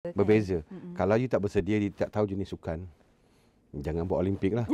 Kan? Berbeza. Mm-hmm. Kalau you tak bersedia, you tak tahu jenis sukan, jangan buat Olimpik lah.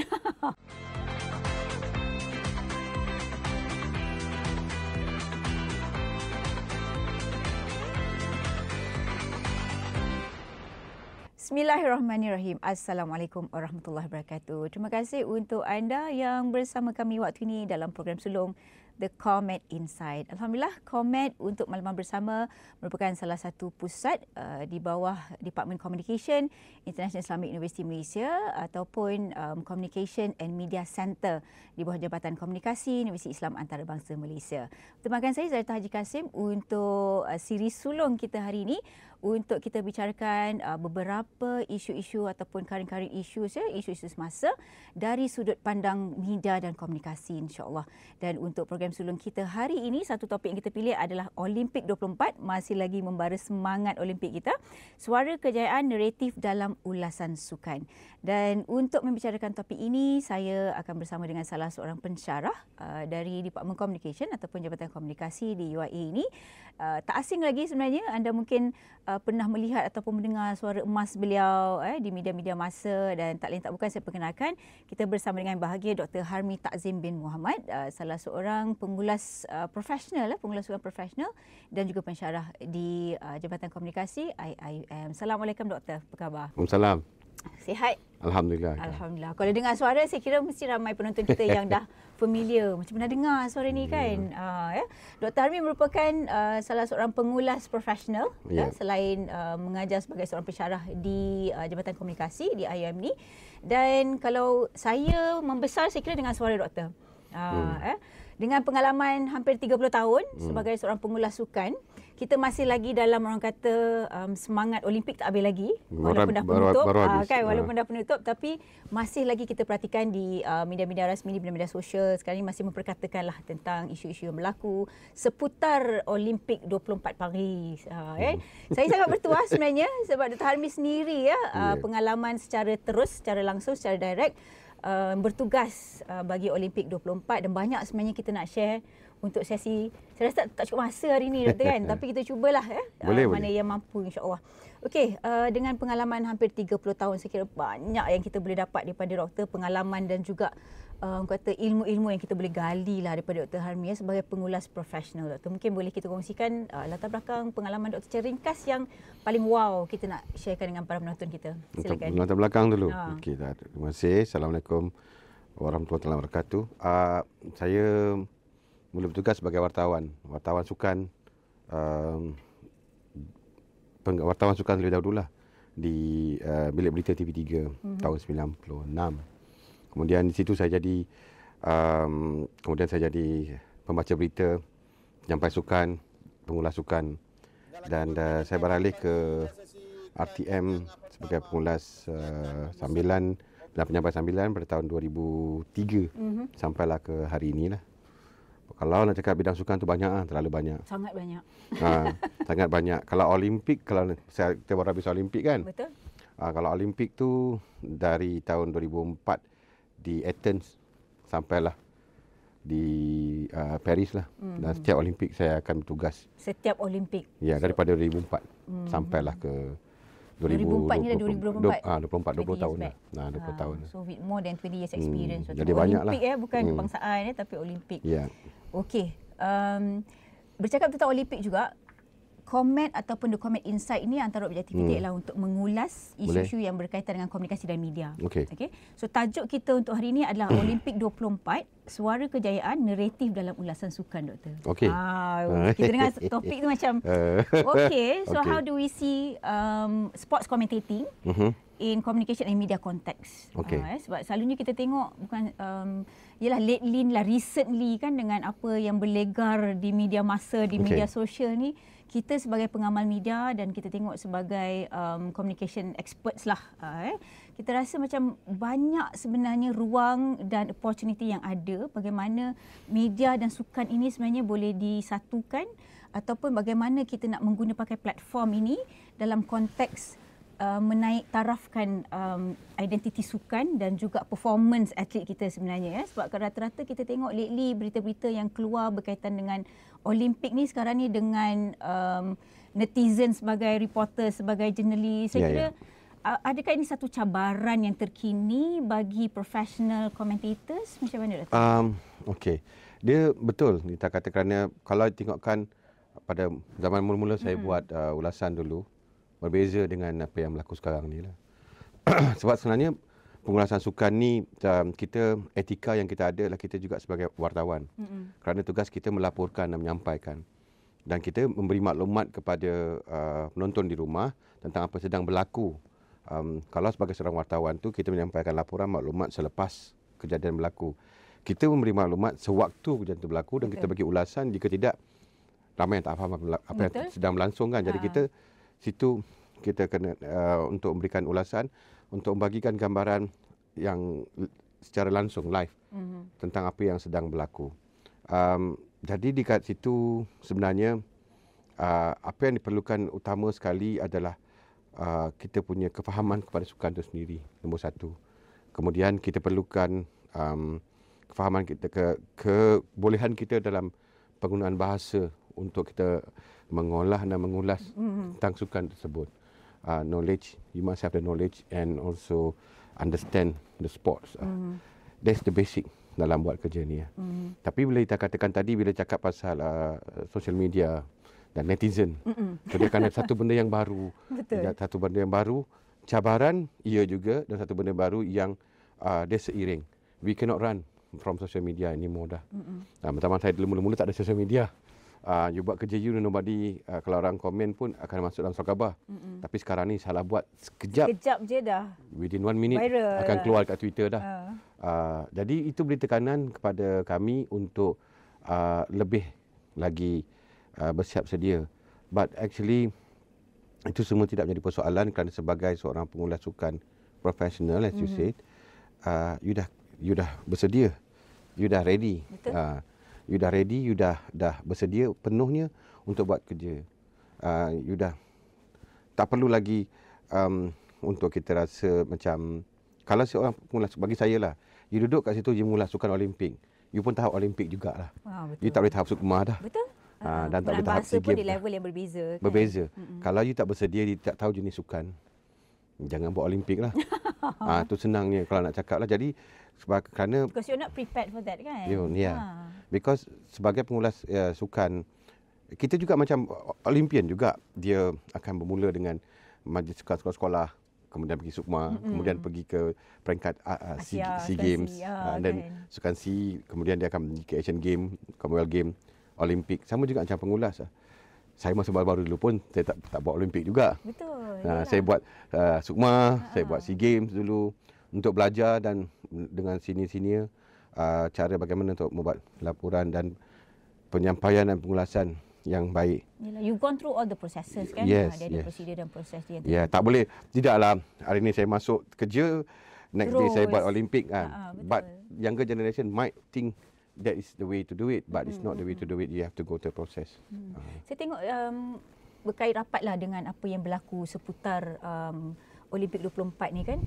Bismillahirrahmanirrahim. Assalamualaikum warahmatullahi wabarakatuh. Terima kasih untuk anda yang bersama kami waktu ini dalam program Sulung The Comet Inside. Alhamdulillah, Comet untuk Malam Bersama merupakan salah satu pusat uh, di bawah Department Communication International Islamic University Malaysia ataupun um, Communication and Media Center di bawah Jabatan Komunikasi Universiti Islam Antarabangsa Malaysia. Pertemuan saya, Zarita Haji Kasim untuk uh, siri sulung kita hari ini untuk kita bicarakan uh, beberapa isu-isu ataupun karen-karen isu ya, isu-isu semasa dari sudut pandang media dan komunikasi insya-Allah. Dan untuk program sulung kita hari ini satu topik yang kita pilih adalah Olimpik 24 masih lagi membara semangat Olimpik kita. Suara kejayaan naratif dalam ulasan sukan. Dan untuk membicarakan topik ini saya akan bersama dengan salah seorang pensyarah uh, dari Department Communication ataupun Jabatan Komunikasi di UIA e ini. Uh, tak asing lagi sebenarnya anda mungkin uh, pernah melihat ataupun mendengar suara emas beliau eh, di media-media masa dan tak lain tak bukan saya perkenalkan kita bersama dengan bahagia Dr. Harmi Takzim bin Muhammad uh, salah seorang pengulas uh, profesional eh, pengulas suara profesional dan juga pensyarah di uh, Jabatan Komunikasi IIM. Assalamualaikum Doktor, apa khabar? Assalamualaikum. Sihat? Alhamdulillah. Alhamdulillah. Kalau dengar suara, saya kira mesti ramai penonton kita yang dah familiar. Macam pernah dengar suara ni ya. kan. Yeah. Uh, ya? Dr. Harmi merupakan uh, salah seorang pengulas profesional. Yeah. Kan? Ya. Selain uh, mengajar sebagai seorang pensyarah di uh, Jabatan Komunikasi di IAM ni. Dan kalau saya membesar, saya kira dengan suara doktor. Uh, hmm. eh? Dengan pengalaman hampir 30 tahun hmm. sebagai seorang pengulas sukan kita masih lagi dalam orang kata um, semangat Olimpik tak habis lagi walaupun dah penutup baru, baru uh, kan ah. walaupun uh. dah penutup tapi masih lagi kita perhatikan di uh, media-media rasmi di media-media sosial sekarang ini masih memperkatakanlah tentang isu-isu yang berlaku seputar Olimpik 24 Paris uh, eh hmm. saya sangat bertuah sebenarnya sebab Dr. Harmi sendiri ya uh, yeah. pengalaman secara terus secara langsung secara direct uh, bertugas uh, bagi Olimpik 24 dan banyak sebenarnya kita nak share untuk sesi saya rasa tak cukup masa hari ni doktor kan tapi kita cubalah eh boleh, ah, mana boleh. yang mampu insyaallah okey uh, dengan pengalaman hampir 30 tahun saya kira banyak yang kita boleh dapat daripada doktor pengalaman dan juga uh, kata ilmu-ilmu yang kita boleh gali lah daripada Dr. Harmia sebagai pengulas profesional doktor. Mungkin boleh kita kongsikan uh, latar belakang pengalaman doktor secara ringkas yang paling wow kita nak sharekan dengan para penonton kita. Silakan. Latar belakang dulu. Ha. Okey, terima kasih. Assalamualaikum warahmatullahi wabarakatuh. Uh, saya mula bertugas sebagai wartawan. Wartawan sukan, uh, wartawan sukan lebih dahulu lah di uh, bilik berita TV3 mm-hmm. tahun 96. Kemudian di situ saya jadi um, kemudian saya jadi pembaca berita, penyampai sukan, pengulas sukan dan uh, saya beralih ke RTM sebagai pengulas uh, sambilan dan penyampai sambilan pada tahun 2003 mm-hmm. sampailah ke hari ini lah kalau nak cakap bidang sukan tu banyak ah, terlalu banyak. Sangat banyak. Ha, sangat banyak. Kalau Olimpik kalau saya terbaru habis Olimpik kan? Betul. Ha, kalau Olimpik tu dari tahun 2004 di Athens sampailah di uh, Paris lah. Mm-hmm. Dan setiap Olimpik saya akan bertugas. Setiap Olimpik. Ya, daripada 2004 mm-hmm. sampailah ke 2004 ni dah 2024. 20, 20, 20, 20, 20, 20, 20 tahun dah. Nah, 20 ha, tahun. So with more than 20 years hmm, experience. Hmm, so, jadi banyak Olympic lah. eh, bukan hmm. kebangsaan eh, tapi Olimpik. Ya. Yeah. Okey. Um, bercakap tentang Olimpik juga, komen ataupun the comment insight ini antara objektiviti hmm. ialah untuk mengulas isu-isu yang berkaitan dengan komunikasi dan media. Okey. Okay? So tajuk kita untuk hari ini adalah hmm. Olimpik 24 Suara Kejayaan Naratif dalam Ulasan Sukan Doktor. Okey. Ah, kita dengar topik tu macam eh. okey, so okay. how do we see um, sports commentating? Mhm. Uh-huh in communication and media context. Okay. Uh, ah, eh, sebab selalunya kita tengok bukan um, yalah lately lah recently kan dengan apa yang berlegar di media masa, di okay. media sosial ni kita sebagai pengamal media dan kita tengok sebagai um, communication experts lah uh, eh kita rasa macam banyak sebenarnya ruang dan opportunity yang ada bagaimana media dan sukan ini sebenarnya boleh disatukan ataupun bagaimana kita nak menggunakan platform ini dalam konteks Uh, menaik tarafkan um, identiti sukan dan juga performance atlet kita sebenarnya ya sebab kan rata-rata kita tengok lately berita-berita yang keluar berkaitan dengan Olimpik ni sekarang ni dengan um, netizen sebagai reporter, sebagai jurnalis. Saya yeah, kira yeah. adakah ini satu cabaran yang terkini bagi professional commentators? Macam mana Dato'? Um, okay. Dia betul kita kata kerana kalau tengokkan pada zaman mula-mula saya hmm. buat uh, ulasan dulu berbeza dengan apa yang berlaku sekarang ni lah. Sebab sebenarnya pengurusan sukan ni um, kita etika yang kita ada adalah kita juga sebagai wartawan. Mm-hmm. Kerana tugas kita melaporkan dan menyampaikan dan kita memberi maklumat kepada uh, penonton di rumah tentang apa sedang berlaku. Um, kalau sebagai seorang wartawan tu kita menyampaikan laporan maklumat selepas kejadian berlaku. Kita memberi maklumat sewaktu kejadian itu berlaku dan Betul. kita bagi ulasan jika tidak ramai yang tak faham apa Betul. yang sedang melangsungkan. Jadi ha. kita situ kita kena uh, untuk memberikan ulasan untuk membagikan gambaran yang secara langsung live mm-hmm. tentang apa yang sedang berlaku. Um, jadi dekat situ sebenarnya uh, apa yang diperlukan utama sekali adalah uh, kita punya kefahaman kepada sukan itu sendiri nombor satu. Kemudian kita perlukan um, kefahaman kita ke kebolehan kita dalam penggunaan bahasa untuk kita mengolah dan mengulas mm-hmm. tentang sukan tersebut uh, knowledge. You must have the knowledge and also understand the sports. Uh. Mm. That's the basic dalam buat kerja ni. Uh. Mm. Tapi bila kita katakan tadi bila cakap pasal uh, social media dan netizen, so dia akan satu benda yang baru. Betul. Satu benda yang baru, cabaran ia juga dan satu benda baru yang uh, dia seiring. We cannot run from social media anymore dah. Mm-hmm. Nah, pertama saya dulu mula-mula tak ada social media uh, you buat kerja you nobody uh, kalau orang komen pun akan masuk dalam surat khabar Mm-mm. tapi sekarang ni salah buat sekejap sekejap je dah within one minute Viral akan keluar dekat Twitter dah uh. Uh, jadi itu beri tekanan kepada kami untuk uh, lebih lagi uh, bersiap sedia but actually itu semua tidak menjadi persoalan kerana sebagai seorang pengulas sukan profesional as mm-hmm. you said uh, you dah you dah bersedia you dah ready betul uh, you dah ready, you dah dah bersedia penuhnya untuk buat kerja. Uh, you dah tak perlu lagi um, untuk kita rasa macam kalau seorang pemula bagi saya lah, you duduk kat situ, you mula sukan Olimpik. You pun tahap Olimpik jugalah. Ah, you tak boleh tahap sukma dah. Betul. Ha, dan tak boleh tahap sea game. di level yang berbeza. Kan? Berbeza. Mm-mm. Kalau you tak bersedia, you tak tahu jenis sukan, jangan buat Olimpik lah. Ah, ha, tu senangnya kalau nak cakap lah. Jadi sebab kerana because you're not prepared for that kan? You, yeah. Ya. Ha. Because sebagai pengulas uh, sukan kita juga macam Olimpian juga dia akan bermula dengan majlis sukan sekolah-sekolah kemudian pergi sukma mm-hmm. kemudian pergi ke peringkat uh, uh, Asia, SEA, SEA Games dan uh, okay. sukan C kemudian dia akan pergi ke Asian Games Commonwealth Games Olimpik sama juga macam pengulas lah. saya masa baru-baru dulu pun saya tak tak buat Olimpik juga betul Ha, lah. Saya buat uh, Sukma, uh-huh. saya ah, buat ah. SEA Games dulu untuk belajar dan dengan sini-sini uh, cara bagaimana untuk membuat laporan dan penyampaian dan pengulasan yang baik. Yelah, you've gone through all the processes kan? Yes, ha, dia yes. ada prosedur dan proses dia. Ya, yeah, tak boleh. Tidaklah hari ini saya masuk kerja, next Terus. day saya buat Olympic. kan. uh But younger generation might think that is the way to do it but it's mm, not the way mm, to do mm. it you have to go to the process. Hmm. Uh. Saya tengok um, berkait rapatlah dengan apa yang berlaku seputar um, Olimpik 24 ni kan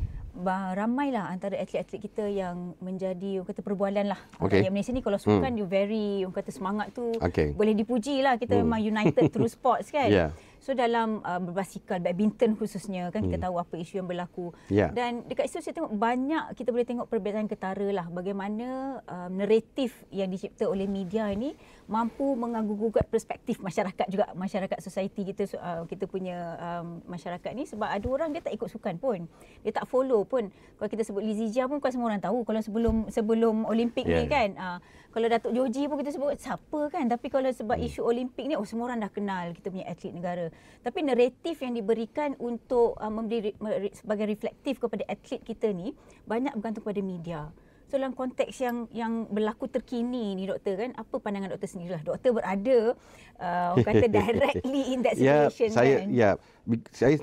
ramailah antara atlet-atlet kita yang menjadi orang kata perbualan lah. Okay. Yang Malaysia ni kalau suka hmm. kan hmm. you very orang kata semangat tu okay. boleh dipuji lah. Kita hmm. memang united through sports kan. Yeah. So dalam uh, berbasikal badminton khususnya kan kita hmm. tahu apa isu yang berlaku. Yeah. Dan dekat situ saya tengok banyak kita boleh tengok perbezaan ketara lah bagaimana um, naratif yang dicipta oleh media ini mampu mengagugat perspektif masyarakat juga masyarakat society kita uh, kita punya um, masyarakat ni sebab ada orang dia tak ikut sukan pun dia tak follow pun kalau kita sebut Lizzie pun bukan semua orang tahu kalau sebelum sebelum Olimpik yeah. ni kan uh, kalau Datuk Joji pun kita sebut siapa kan tapi kalau sebab hmm. isu Olimpik ni oh semua orang dah kenal kita punya atlet negara tapi naratif yang diberikan untuk uh, memberi sebagai reflektif kepada atlet kita ni banyak bergantung pada media So dalam konteks yang yang berlaku terkini ni doktor kan, apa pandangan doktor sendiri lah Doktor berada uh, kata directly in that ya, situation ya, saya, kan. Saya ya, saya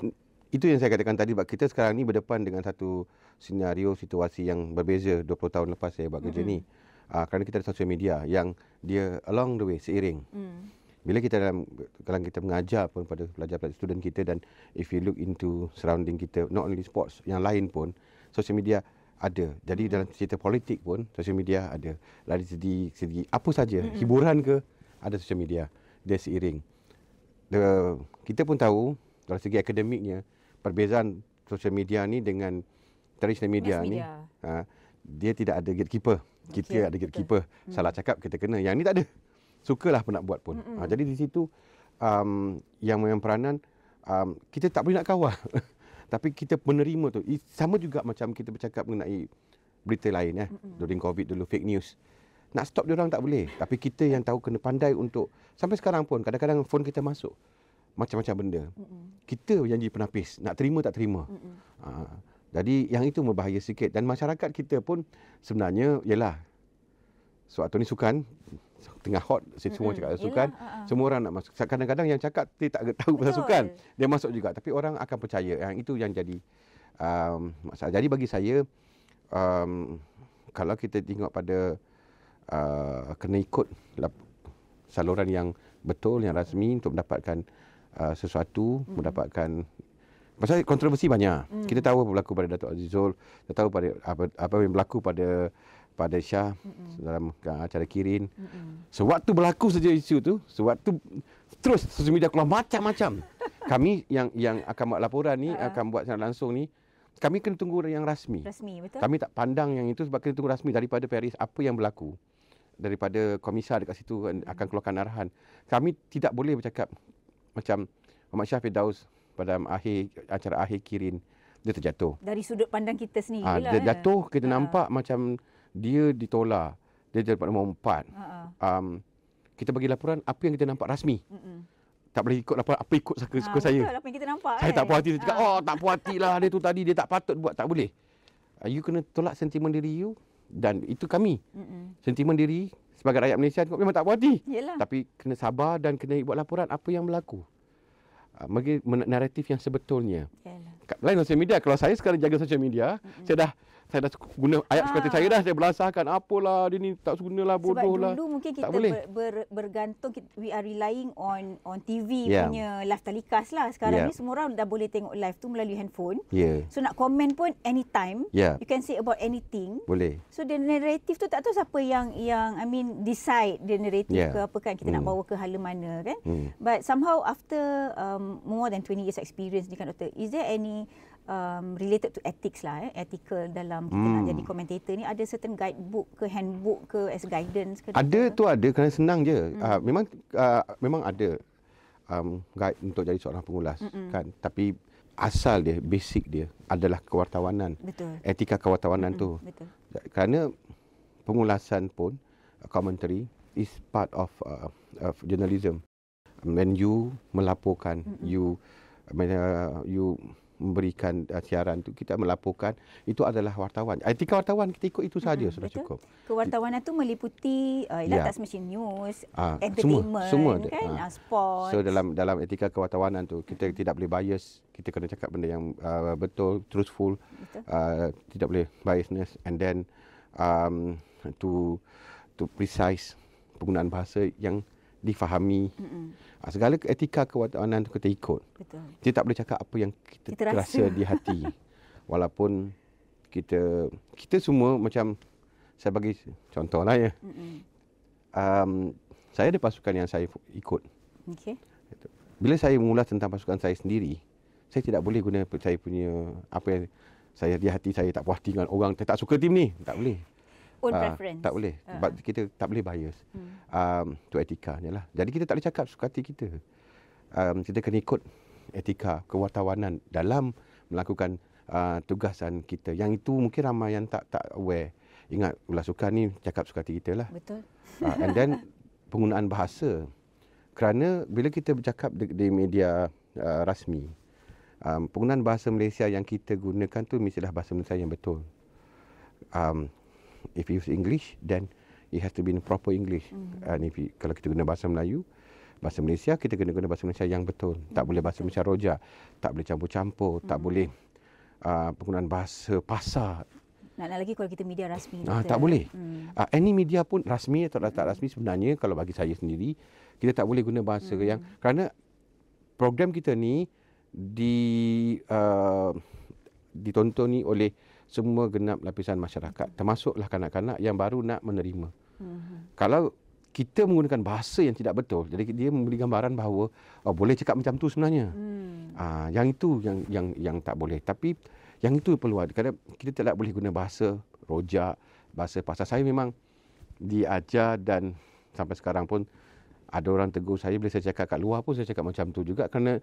itu yang saya katakan tadi sebab kita sekarang ni berdepan dengan satu senario situasi yang berbeza 20 tahun lepas saya buat kerja mm-hmm. ni. Uh, kerana kita ada sosial media yang dia along the way seiring. Mm. Bila kita dalam kalau kita mengajar pun pada pelajar-pelajar student kita dan if you look into surrounding kita not only sports yang lain pun sosial media ada. Jadi hmm. dalam cerita politik pun sosial media ada. Lari segi segi apa saja, hmm. hiburan ke ada sosial media. Dia seiring. The, kita pun tahu dalam segi akademiknya perbezaan sosial media ni dengan tradisional media, ni ha, dia tidak ada gatekeeper. Kita ada gatekeeper. Kita. Hmm. Salah cakap kita kena. Yang ni tak ada. Sukalah pun nak buat pun. Hmm. Ha, jadi di situ um, yang memang peranan um, kita tak boleh nak kawal. Tapi kita menerima tu. Sama juga macam kita bercakap mengenai berita lain eh during covid dulu fake news. Nak stop dia orang tak boleh. Tapi kita yang tahu kena pandai untuk sampai sekarang pun kadang-kadang phone kita masuk macam-macam benda. Kita janji penapis, nak terima tak terima. Ha. Jadi yang itu membahayakan sikit dan masyarakat kita pun sebenarnya ialah suatu ni sukan tengah hot semua cakap pasal sukan uh-huh. semua orang nak masuk kadang-kadang yang cakap dia tak tahu pasal sukan dia masuk juga tapi orang akan percaya yang itu yang jadi um, jadi bagi saya um, kalau kita tengok pada uh, kena ikut saluran yang betul yang rasmi untuk mendapatkan uh, sesuatu mm mendapatkan masa kontroversi banyak mm. kita tahu apa berlaku pada Datuk Azizul kita tahu pada apa apa yang berlaku pada pada Shah Mm-mm. dalam acara Kirin. Mm-mm. Sewaktu berlaku saja isu tu, sewaktu terus sosial media keluar macam-macam. kami yang yang akan buat laporan ni, uh. akan buat secara langsung ni, kami kena tunggu yang rasmi. Rasmi, betul. Kami tak pandang yang itu sebab kena tunggu rasmi daripada Paris apa yang berlaku. Daripada komisar dekat situ mm-hmm. akan keluarkan arahan. Kami tidak boleh bercakap macam Muhammad Shah Firdaus pada akhir acara akhir Kirin dia terjatuh. Dari sudut pandang kita sendiri. Ha, dia eh. jatuh, kita ha. nampak macam dia ditolak dia jadi nombor empat uh-huh. um, kita bagi laporan apa yang kita nampak rasmi uh-huh. tak boleh ikut laporan apa ikut saka, ha, saka uh, saya lah apa yang kita nampak saya eh. tak puas hati dia cakap uh. oh tak puas hati lah dia tu tadi dia tak patut buat tak boleh uh, you kena tolak sentimen diri you dan itu kami uh-huh. sentimen diri sebagai rakyat Malaysia tengok memang tak puas hati Yelah. tapi kena sabar dan kena buat laporan apa yang berlaku uh, bagi naratif yang sebetulnya Yelah. lain sosial media kalau saya sekarang jaga sosial media uh-huh. saya dah saya dah guna ayat ha. Ah. sekata saya dah saya belasahkan apalah dia ni tak gunalah bodohlah sebab lah. dulu mungkin kita ber, ber, bergantung we are relying on on TV yeah. punya live telecast lah sekarang yeah. ni semua orang dah boleh tengok live tu melalui handphone yeah. so nak komen pun anytime yeah. you can say about anything boleh so the narrative tu tak tahu siapa yang yang i mean decide the narrative yeah. ke apa kan kita mm. nak hmm. bawa ke hala mana kan mm. but somehow after um, more than 20 years experience ni kan doktor is there any um, related to ethics lah eh ethical dalam kita nak hmm. jadi komentator ni ada certain guidebook ke handbook ke as guidance ke ada tu ke? ada kerana senang je hmm. uh, memang uh, memang ada um, guide untuk jadi seorang pengulas hmm, hmm. kan tapi asal dia basic dia adalah kewartawanan betul etika kewartawanan hmm. tu hmm, betul kerana pengulasan pun commentary is part of uh, of journalism when you melaporkan hmm. you uh, you memberikan uh, siaran itu kita melaporkan itu adalah wartawan etika eh, wartawan kita ikut itu saja hmm, sudah betul. cukup kewartawanan itu meliputi uh, ya. tas mesin news uh, entertainment semua, semua kan uh. Uh, so dalam dalam etika kewartawanan tu kita hmm. tidak boleh bias kita kena cakap benda yang uh, betul truthful betul. Uh, tidak boleh biasness and then um to to precise penggunaan bahasa yang difahami. Mm-mm. Ah, segala etika kewatanan itu kita ikut. Betul. Kita tak boleh cakap apa yang kita, kita rasa. rasa di hati. Walaupun kita kita semua macam saya bagi contoh lah ya. Um, saya ada pasukan yang saya ikut. Okay. Bila saya mengulas tentang pasukan saya sendiri, saya tidak boleh guna saya punya apa yang saya di hati saya tak puas hati dengan orang saya tak suka tim ni. Tak boleh own uh, preference. Tak boleh. Ah. Sebab uh. kita tak boleh bias. Hmm. Um, tu etika je lah. Jadi kita tak boleh cakap suka hati kita. Um, kita kena ikut etika kewartawanan dalam melakukan uh, tugasan kita. Yang itu mungkin ramai yang tak tak aware. Ingat, ulas suka ni cakap suka hati kita lah. Betul. Uh, and then penggunaan bahasa. Kerana bila kita bercakap di, di media uh, rasmi, um, penggunaan bahasa Malaysia yang kita gunakan tu mestilah bahasa Malaysia yang betul. Um, if you use English then it has to be in proper English. Mm-hmm. And if you, kalau kita guna bahasa Melayu, bahasa Malaysia kita kena guna bahasa Malaysia yang betul. Mm-hmm. Tak boleh bahasa Malaysia roja, tak boleh campur-campur, mm-hmm. tak hmm. boleh uh, penggunaan bahasa pasar. Nak lagi kalau kita media rasmi. Ah, tak boleh. Mm. Uh, any media pun rasmi atau tak hmm. rasmi sebenarnya kalau bagi saya sendiri kita tak boleh guna bahasa mm-hmm. yang kerana program kita ni di uh, ah, ditontoni oleh semua genap lapisan masyarakat termasuklah kanak-kanak yang baru nak menerima. Mm-hmm. Kalau kita menggunakan bahasa yang tidak betul, jadi dia memberi gambaran bahawa oh, boleh cakap macam tu sebenarnya. Mm. Aa, ah, yang itu yang yang yang tak boleh. Tapi yang itu perlu ada. Kerana kita tidak boleh guna bahasa rojak, bahasa pasar. Saya memang diajar dan sampai sekarang pun ada orang tegur saya bila saya cakap kat luar pun saya cakap macam tu juga kerana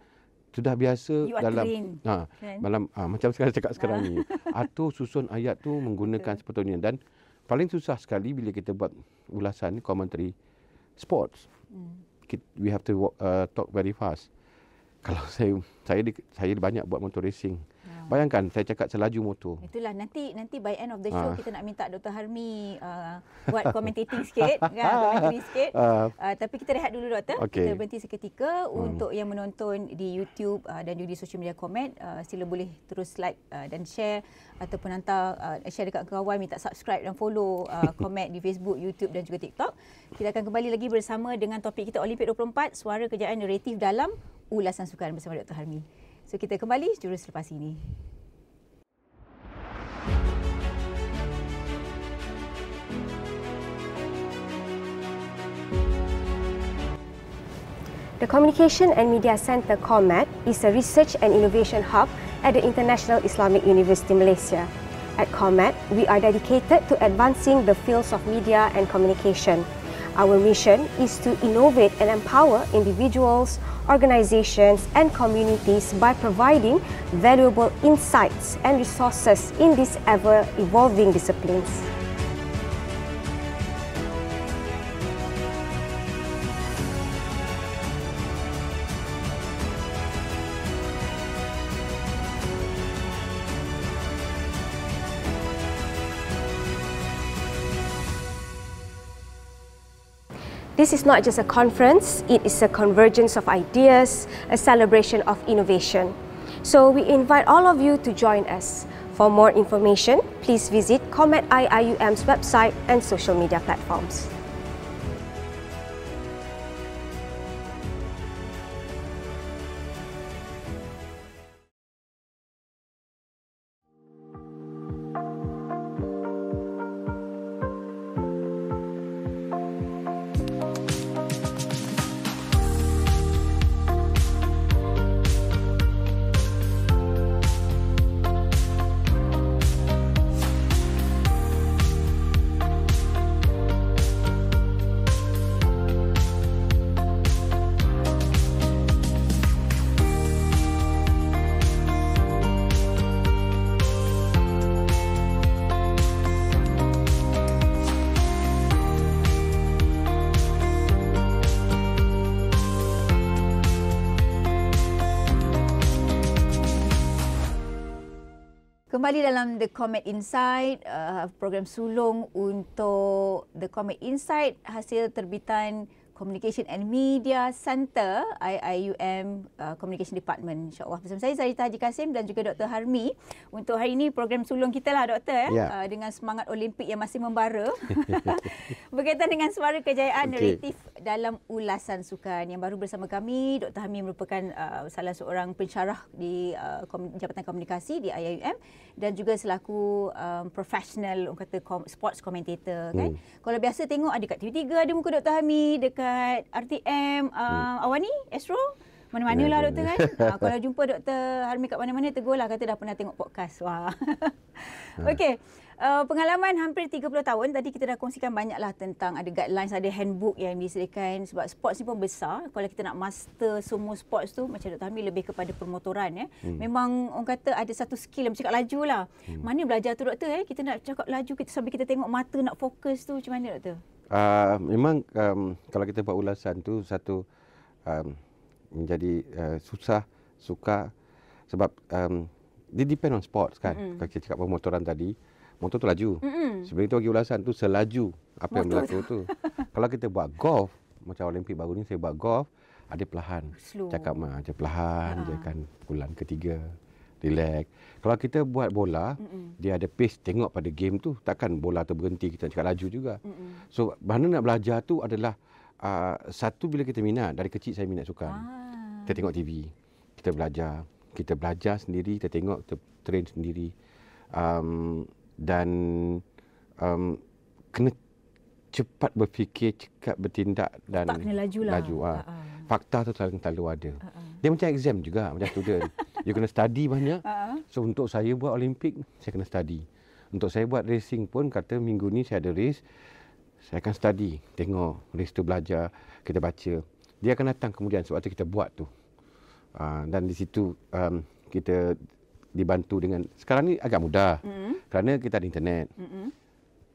sudah biasa you dalam ha, kan? dalam ha, macam saya cakap ha. sekarang ni atur susun ayat tu menggunakan sepatutnya dan paling susah sekali bila kita buat ulasan commentary sports hmm. we have to walk, uh, talk very fast kalau saya saya saya banyak buat motor racing Ha. Bayangkan saya cakap selaju motor. Itulah nanti nanti by end of the ha. show ha. kita nak minta Dr. Harmi uh, buat commentating sikit kan, ha. commentating sikit. Uh. Uh, tapi kita rehat dulu doktor. Okay. Kita berhenti seketika hmm. untuk yang menonton di YouTube uh, dan juga di social media comment, uh, sila boleh terus like uh, dan share ataupun hantar uh, share dekat kawan minta subscribe dan follow uh, komen di Facebook, YouTube dan juga TikTok. Kita akan kembali lagi bersama dengan topik kita Olimpik 24 suara kejayaan naratif dalam ulasan sukan bersama Dr. Harmi. So kita kembali jurus lepas ini. The Communication and Media Centre COMET is a research and innovation hub at the International Islamic University Malaysia. At COMET, we are dedicated to advancing the fields of media and communication. Our mission is to innovate and empower individuals, organizations, and communities by providing valuable insights and resources in these ever evolving disciplines. This is not just a conference, it is a convergence of ideas, a celebration of innovation. So we invite all of you to join us. For more information, please visit COMET IIUM's website and social media platforms. kembali dalam The Comet Insight, uh, program sulung untuk The Comet Insight hasil terbitan Communication and Media Center IIUM uh, Communication Department insyaAllah bersama saya Zarita Haji Kasim dan juga Dr. Harmi untuk hari ini program sulung kita lah doktor eh? yeah. uh, dengan semangat Olimpik yang masih membara berkaitan dengan suara kejayaan okay. relatif dalam ulasan sukan yang baru bersama kami Dr. Harmi merupakan uh, salah seorang pensyarah di uh, Jabatan Komunikasi di IIUM dan juga selaku um, professional um, kata com- sports commentator kan? Mm. kalau biasa tengok ada kat TV3 ada muka Dr. Harmi dekat dekat RTM hmm. uh, hmm. Awani Astro mana-mana lah ya, ya, doktor ya. kan. Ha, kalau jumpa doktor Harmi kat mana-mana tegur lah. Kata dah pernah tengok podcast. Wah. Hmm. okay. Uh, pengalaman hampir 30 tahun. Tadi kita dah kongsikan banyak lah tentang ada guidelines, ada handbook yang disediakan. Sebab sports ni pun besar. Kalau kita nak master semua sports tu, macam doktor Harmi lebih kepada permotoran. Eh. Hmm. Memang orang kata ada satu skill yang cakap laju lah. Hmm. Mana belajar tu doktor? Eh? Kita nak cakap laju kita, sambil kita tengok mata nak fokus tu. Macam mana doktor? Ah, memang um, kalau kita buat ulasan tu satu um, menjadi uh, susah, suka sebab um, dia depend on sport kan. Mm-hmm. Kalau kita cakap pemotoran tadi, motor tu laju. Mm-hmm. Sebelum itu bagi ulasan tu selaju apa motor yang berlaku tu. tu. kalau kita buat golf, macam Olimpik baru ni saya buat golf, ada pelahan. Cakap macam pelahan. perlahan, uh ah. dia akan bulan ketiga relax. Kalau kita buat bola, Mm-mm. dia ada pace tengok pada game tu. Takkan bola tu berhenti, kita cakap laju juga. Mm-mm. So, mana nak belajar tu adalah uh, satu bila kita minat. Dari kecil saya minat sukan. Ah. Kita tengok TV, kita belajar. Kita belajar sendiri, kita tengok, kita train sendiri. Um, dan um, kena cepat berfikir, cepat bertindak dan laju. Lah. laju ah. ah. Ah. Fakta tu selalu, selalu ada. Ah. ah. Dia macam exam juga, macam student. You kena study banyak. So untuk saya buat Olimpik, saya kena study. Untuk saya buat racing pun kata minggu ni saya ada race. Saya akan study, tengok race tu belajar, kita baca. Dia akan datang kemudian sebab tu kita buat tu. Ah, dan di situ um, kita dibantu dengan sekarang ni agak mudah. Mm-hmm. Kerana kita ada internet. Mm-hmm.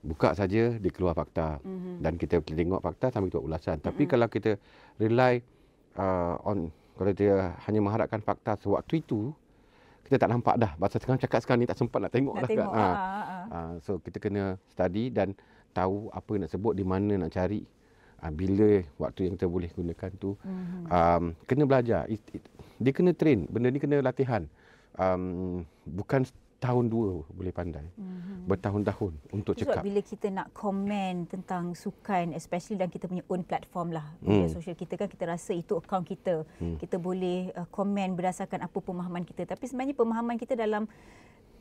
Buka saja dia keluar fakta mm-hmm. dan kita tengok fakta sambil buat ulasan. Mm-mm. Tapi mm-hmm. kalau kita rely uh, on kalau dia hanya mengharapkan fakta sewaktu itu kita tak nampak dah bahasa sekarang cakap sekarang ni tak sempat nak tengok nak dah tengok. Kan? Ha. Ha. Ha. so kita kena study dan tahu apa nak sebut di mana nak cari ha. bila waktu yang kita boleh gunakan tu mm-hmm. um, kena belajar it, it, dia kena train benda ni kena latihan um, bukan tahun dua boleh pandai. Mm-hmm. Bertahun-tahun untuk cakap. Sebab bila kita nak komen tentang sukan especially dan kita punya own platform lah. Hmm. Media sosial kita kan kita rasa itu account kita. Mm. Kita boleh komen uh, berdasarkan apa pemahaman kita. Tapi sebenarnya pemahaman kita dalam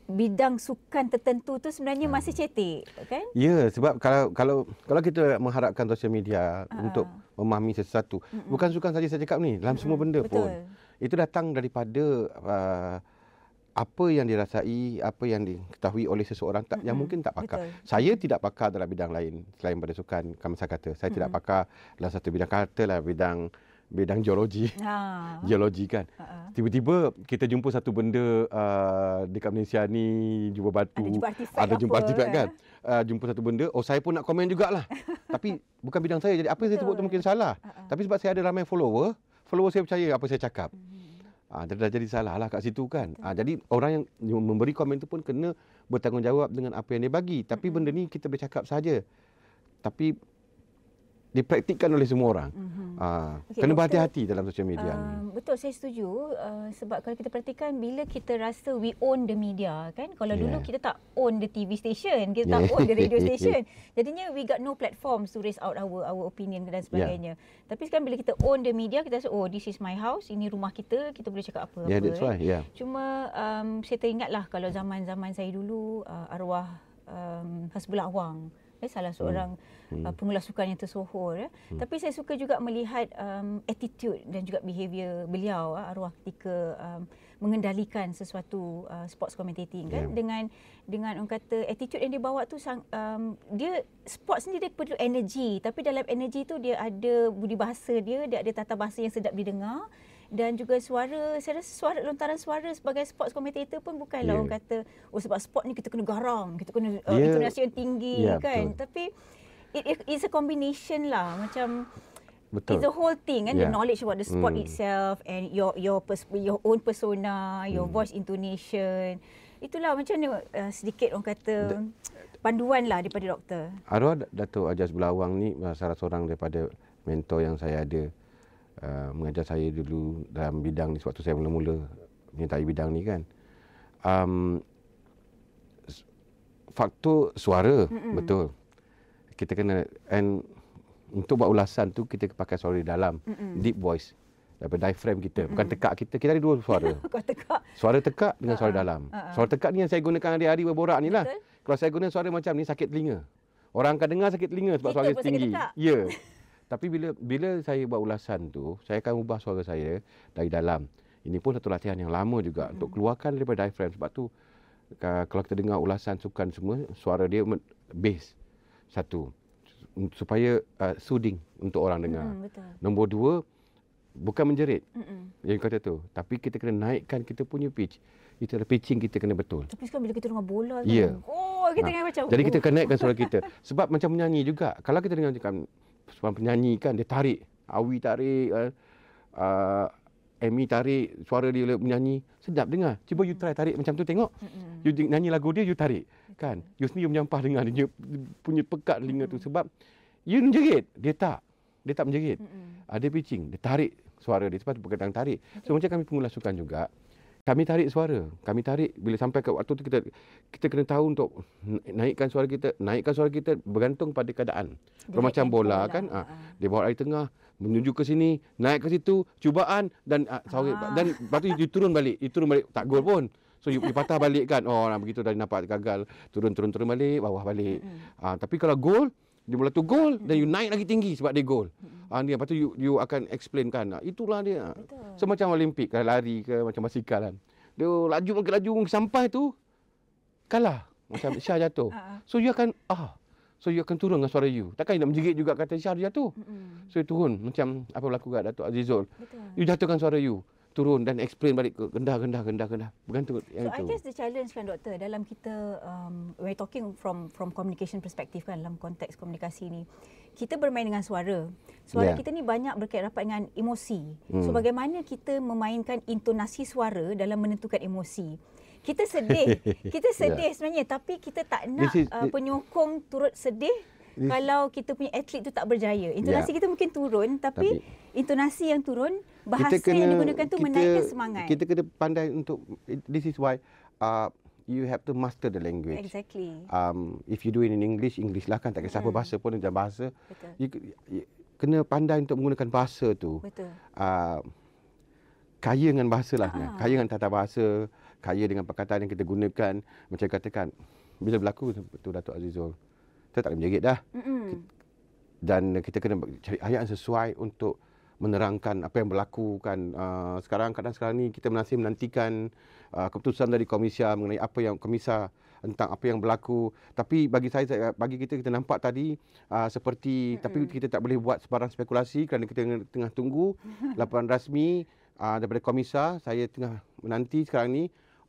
bidang sukan tertentu tu sebenarnya uh. masih cetek. okay? Ya yeah, sebab kalau kalau kalau kita mengharapkan sosial media uh. untuk memahami sesuatu. Mm-mm. Bukan sukan saja saya cakap ni. Dalam Mm-mm. semua benda Betul. pun. Itu datang daripada... Uh, apa yang dirasai, apa yang diketahui oleh seseorang tak, mm-hmm. yang mungkin tak pakar. Betul. Saya tidak pakar dalam bidang lain selain pada sukan, kamu saya kata. Saya mm-hmm. tidak pakar dalam satu bidang kata lah, bidang bidang geologi. Ha. Geologi kan. Ha-ha. Tiba-tiba kita jumpa satu benda uh, dekat Malaysia ni jumpa batu. Ada jumpa artifak kan. kan? Uh, jumpa satu benda, oh saya pun nak komen jugalah. Tapi bukan bidang saya. Jadi apa Betul. saya sebut tu mungkin salah. Ha-ha. Tapi sebab saya ada ramai follower, follower saya percaya apa saya cakap. Mm-hmm. Ah, dia dah jadi salah lah kat situ kan. Ah, hmm. jadi orang yang memberi komen tu pun kena bertanggungjawab dengan apa yang dia bagi. Tapi hmm. benda ni kita bercakap saja. Tapi dipraktikkan oleh semua orang. Mm-hmm. Aa, ah, okay, kena berhati-hati dalam sosial media uh, Betul, saya setuju. Uh, sebab kalau kita perhatikan, bila kita rasa we own the media, kan? Kalau yeah. dulu kita tak own the TV station, kita yeah. tak own the radio station. Jadinya, we got no platform to raise out our, our opinion dan sebagainya. Yeah. Tapi sekarang bila kita own the media, kita rasa, oh, this is my house, ini rumah kita, kita boleh cakap apa-apa. Yeah, that's Yeah. Ya. Cuma, um, saya teringatlah kalau zaman-zaman saya dulu, uh, arwah um, Hasbullah Wang, eh, salah hmm. seorang hmm. uh, pengulas sukan yang tersohor. Eh. Hmm. Tapi saya suka juga melihat um, attitude dan juga behaviour beliau uh, arwah ketika um, mengendalikan sesuatu uh, sports commentating kan yeah. dengan dengan orang kata attitude yang dia bawa tu sang, um, dia sports ni dia perlu energy tapi dalam energy tu dia ada budi bahasa dia dia ada tata bahasa yang sedap didengar dan juga suara saya rasa suara lontaran suara sebagai sports commentator pun bukanlah yeah. orang kata oh sebab sport ni kita kena garang kita kena uh, yeah. intonasi yang tinggi yeah, kan betul. tapi it is a combination lah macam Betul. It's a whole thing kan yeah. the ya. knowledge about the sport mm. itself and your your pers- your own persona, your mm. voice intonation. Itulah macam ni uh, sedikit orang kata da- panduan lah daripada doktor. Arwah Dato' Ajaz Belawang ni salah seorang daripada mentor yang saya ada. Ah, mengajar saya dulu dalam bidang ni sewaktu saya mula-mula menyertai bidang ni kan. Um, faktor suara, Mm-mm. betul. Kita kena, and untuk buat ulasan tu kita pakai suara dalam, Mm-mm. deep voice. Daripada diaphragm kita, bukan mm. tekak kita. Kita ada dua suara. tekak. Suara tekak dengan uh-huh. suara dalam. Uh-huh. Suara tekak ni yang saya gunakan hari-hari berborak ni lah. Kalau saya guna suara macam ni, sakit telinga. Orang akan dengar sakit telinga sebab kita suara tinggi. Ya. Yeah. Tapi bila bila saya buat ulasan tu, saya akan ubah suara saya dari dalam. Ini pun satu latihan yang lama juga hmm untuk keluarkan daripada diaphragm sebab tu kalau kita dengar ulasan sukan semua suara dia bass satu mm, supaya uh, soothing untuk orang dengar. Mm, betul. Nombor dua, bukan menjerit. Mm-mm. Yang kata tu. Tapi kita kena naikkan kita punya pitch. Kita adalah pitching kita kena betul. Tapi sekarang bila kita dengar bola yeah. kan. Oh, kita ha. kena macam. Jadi kita oh. kena naikkan suara kita. Sebab macam menyanyi juga. Kalau kita dengar macam seorang penyanyi kan dia tarik awi tarik uh, uh, Amy tarik suara dia menyanyi sedap dengar cuba you try tarik macam tu tengok you nyanyi lagu dia you tarik kan you sendiri you menyampah dengar dia punya pekat telinga tu sebab you menjerit dia tak dia tak menjerit ada ah, uh, pitching dia tarik suara dia sebab tu tarik so macam kami pengulasukan juga kami tarik suara. Kami tarik bila sampai ke waktu tu kita kita kena tahu untuk naikkan suara kita, naikkan suara kita bergantung pada keadaan. Bila macam bola, bola kan, ah ha, dia bawa dari tengah menuju ke sini, naik ke situ, cubaan dan ha, sorry, ah. dan lepas tu dia turun balik, dia turun balik tak gol pun. So you, patah balik kan. Oh, nah, begitu dah nampak gagal, turun turun turun balik, bawah balik. Ha, tapi kalau gol, dia bola tu gol dan you naik lagi tinggi sebab dia gol. Ah ni apa tu you, akan explain kan. Ah, itulah dia. Ah. Betul. Semacam Olimpik kan lari ke macam basikal kan. Dia laju makin laju sampai tu kalah. Macam Syah jatuh. Ah. so you akan ah. So you akan turun dengan suara you. Takkan you nak menjerit juga kata Syah jatuh. Mm-hmm. So you turun macam apa berlaku kat Datuk Azizul. Betul. You jatuhkan suara you turun dan explain balik ke rendah rendah rendah rendah bergantung yang so, itu. So I guess the challenge kan doktor dalam kita um, we talking from from communication perspective kan dalam konteks komunikasi ni kita bermain dengan suara. Suara yeah. kita ni banyak berkait rapat dengan emosi. Hmm. So bagaimana kita memainkan intonasi suara dalam menentukan emosi? Kita sedih. kita sedih yeah. sebenarnya tapi kita tak nak is, uh, penyokong turut sedih kalau kita punya atlet tu tak berjaya. Intonasi yeah. kita mungkin turun tapi, tapi intonasi yang turun bahasa kita kena, yang digunakan tu menaikkan semangat. Kita kena pandai untuk this is why uh, you have to master the language. Exactly. Um, if you do it in English, English lah kan tak kisah hmm. apa bahasa pun dalam bahasa. Betul. You, you, kena pandai untuk menggunakan bahasa tu. Betul. Uh, kaya dengan bahasa lah. uh Kaya dengan tata bahasa, kaya dengan perkataan yang kita gunakan. Macam katakan, bila berlaku tu Datuk Azizul, kita tak boleh menjerit dah. Mm-mm. Dan kita kena cari ayat yang sesuai untuk menerangkan apa yang berlaku kan uh, ah, sekarang kadang sekarang ni kita masih menantikan uh, keputusan dari komisia mengenai apa yang komisia tentang apa yang berlaku tapi bagi saya bagi kita kita nampak tadi uh, seperti mm-hmm. tapi kita tak boleh buat sebarang spekulasi kerana kita tengah tunggu laporan rasmi uh, daripada komisia saya tengah menanti sekarang ni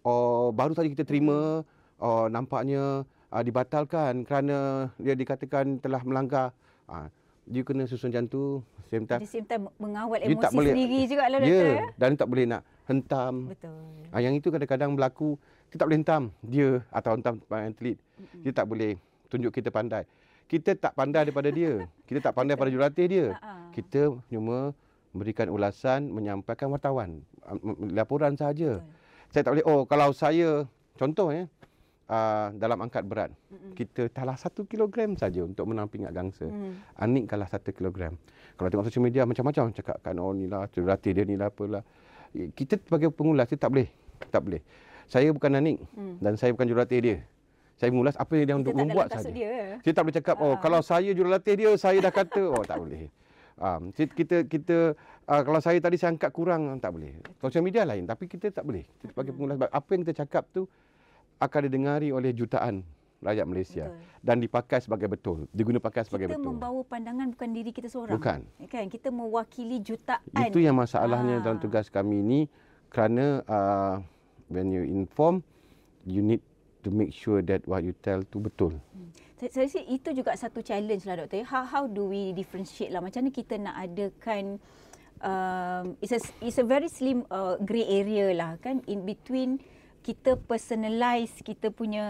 oh baru saja kita terima oh nampaknya uh, dibatalkan kerana dia dikatakan telah melanggar uh, you kena susun macam tu same time. same time mengawal emosi tak boleh, sendiri juga lah yeah, Ya, dan tak boleh nak hentam. Betul. Ah, yang itu kadang-kadang berlaku, kita tak boleh hentam dia atau hentam atlet. Dia tak boleh tunjuk kita pandai. Kita tak pandai daripada dia. Kita tak pandai pada jurulatih dia. Ah, ah. Kita cuma memberikan ulasan, menyampaikan wartawan. Ah, laporan sahaja. Betul. Saya tak boleh, oh kalau saya, contoh ya uh, dalam angkat berat. Mm-hmm. Kita kalah satu kilogram saja untuk menang pingat gangsa. Mm-hmm. Anik kalah satu kilogram. Kalau tengok social media macam-macam cakap kan oh ni lah, latih dia ni lah apalah. Eh, kita sebagai pengulas kita tak boleh. Tak boleh. Saya bukan Anik mm. dan saya bukan jurulatih dia. Saya mengulas apa yang dia untuk membuat saja. Saya tak boleh cakap uh. oh ah. kalau saya jurulatih dia saya dah kata oh tak boleh. Um, kita kita uh, kalau saya tadi saya angkat kurang tak boleh. Social media lain tapi kita tak boleh. Kita sebagai pengulas apa yang kita cakap tu akan didengari oleh jutaan rakyat Malaysia betul. dan dipakai sebagai betul diguna pakai sebagai kita betul kita membawa pandangan bukan diri kita seorang bukan eh, kan kita mewakili jutaan itu yang masalahnya Aa. Ah. dalam tugas kami ini kerana uh, when you inform you need to make sure that what you tell tu betul hmm. Saya, saya rasa itu juga satu challenge lah doktor. Ya. How, how do we differentiate lah? Macam mana kita nak adakan um, it's a it's a very slim uh, grey area lah kan in between kita personalize kita punya